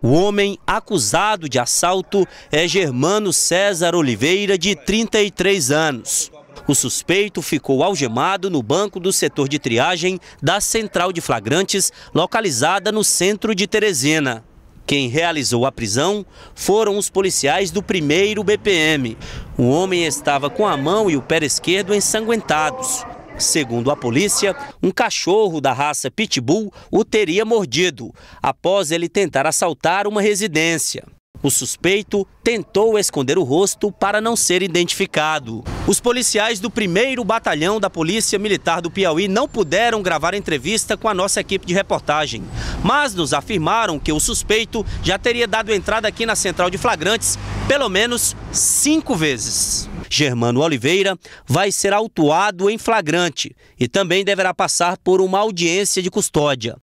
O homem acusado de assalto é Germano César Oliveira, de 33 anos. O suspeito ficou algemado no banco do setor de triagem da Central de Flagrantes, localizada no centro de Teresina. Quem realizou a prisão foram os policiais do primeiro BPM. O homem estava com a mão e o pé esquerdo ensanguentados. Segundo a polícia, um cachorro da raça Pitbull o teria mordido após ele tentar assaltar uma residência. O suspeito tentou esconder o rosto para não ser identificado. Os policiais do 1 Batalhão da Polícia Militar do Piauí não puderam gravar entrevista com a nossa equipe de reportagem, mas nos afirmaram que o suspeito já teria dado entrada aqui na central de flagrantes pelo menos cinco vezes. Germano Oliveira vai ser autuado em flagrante e também deverá passar por uma audiência de custódia.